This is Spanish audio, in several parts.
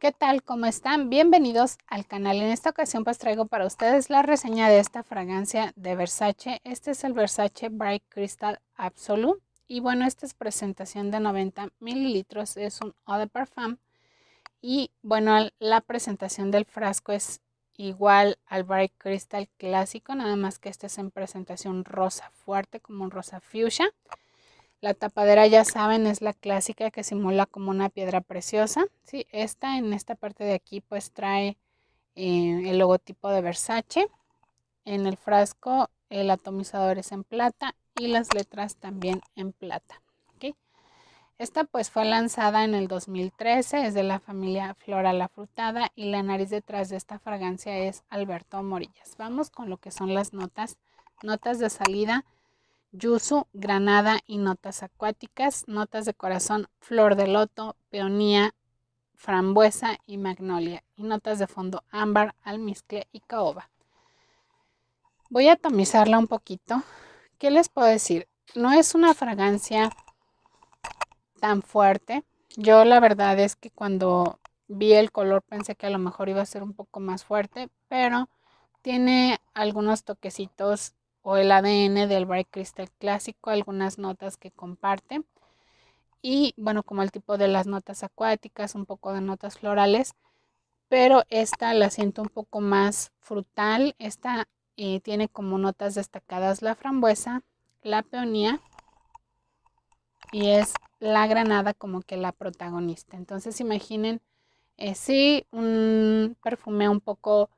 ¿Qué tal? ¿Cómo están? Bienvenidos al canal. En esta ocasión pues traigo para ustedes la reseña de esta fragancia de Versace. Este es el Versace Bright Crystal Absolute. Y bueno, esta es presentación de 90 mililitros. Es un eau de parfum. Y bueno, la presentación del frasco es igual al Bright Crystal clásico, nada más que este es en presentación rosa fuerte, como un rosa fuchsia. La tapadera, ya saben, es la clásica que simula como una piedra preciosa. Sí, esta en esta parte de aquí pues trae eh, el logotipo de Versace. En el frasco el atomizador es en plata y las letras también en plata. Esta pues fue lanzada en el 2013, es de la familia floral la Frutada y la nariz detrás de esta fragancia es Alberto Morillas. Vamos con lo que son las notas, notas de salida yuzu, granada y notas acuáticas, notas de corazón, flor de loto, peonía, frambuesa y magnolia, y notas de fondo ámbar, almizcle y caoba. Voy a atomizarla un poquito. ¿Qué les puedo decir? No es una fragancia tan fuerte. Yo la verdad es que cuando vi el color pensé que a lo mejor iba a ser un poco más fuerte, pero tiene algunos toquecitos o el ADN del Bright Crystal clásico, algunas notas que comparte. Y bueno, como el tipo de las notas acuáticas, un poco de notas florales, pero esta la siento un poco más frutal. Esta eh, tiene como notas destacadas la frambuesa, la peonía y es la granada como que la protagonista. Entonces imaginen, eh, sí, un perfume un poco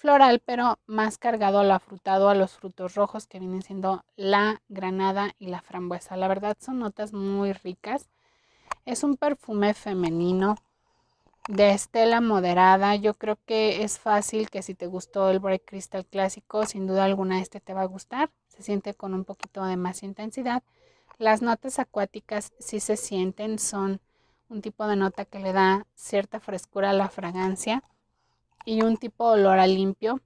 floral, pero más cargado al afrutado, a los frutos rojos que vienen siendo la granada y la frambuesa. La verdad son notas muy ricas. Es un perfume femenino de estela moderada. Yo creo que es fácil que si te gustó el Break Crystal clásico, sin duda alguna este te va a gustar. Se siente con un poquito de más intensidad. Las notas acuáticas sí se sienten, son un tipo de nota que le da cierta frescura a la fragancia y un tipo de olor a limpio.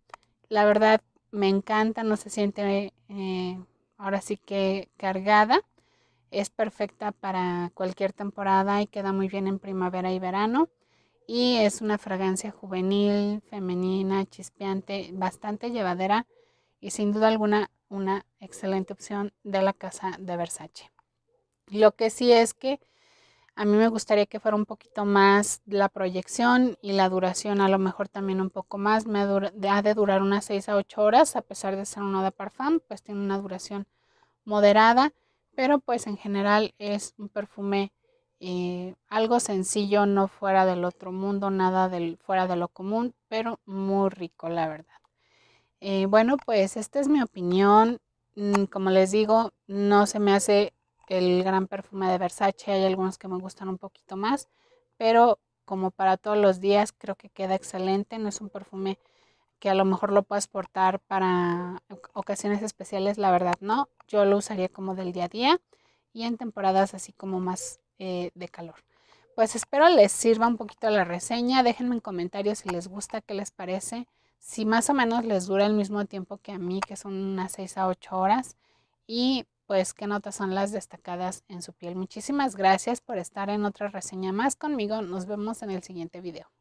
La verdad me encanta, no se siente eh, ahora sí que cargada. Es perfecta para cualquier temporada y queda muy bien en primavera y verano. Y es una fragancia juvenil, femenina, chispeante, bastante llevadera y sin duda alguna una excelente opción de la casa de Versace. Lo que sí es que a mí me gustaría que fuera un poquito más la proyección y la duración, a lo mejor también un poco más. Me ha de durar unas 6 a 8 horas, a pesar de ser uno de parfum, pues tiene una duración moderada, pero pues en general es un perfume eh, algo sencillo, no fuera del otro mundo, nada fuera de lo común, pero muy rico, la verdad. Eh, bueno, pues esta es mi opinión. Mm, como les digo, no se me hace el gran perfume de Versace, hay algunos que me gustan un poquito más, pero como para todos los días creo que queda excelente, no es un perfume que a lo mejor lo puedas portar para ocasiones especiales, la verdad no, yo lo usaría como del día a día y en temporadas así como más eh, de calor. Pues espero les sirva un poquito la reseña, déjenme en comentarios si les gusta, qué les parece, si más o menos les dura el mismo tiempo que a mí, que son unas 6 a 8 horas y pues, qué notas son las destacadas en su piel. Muchísimas gracias por estar en otra reseña más conmigo. Nos vemos en el siguiente video.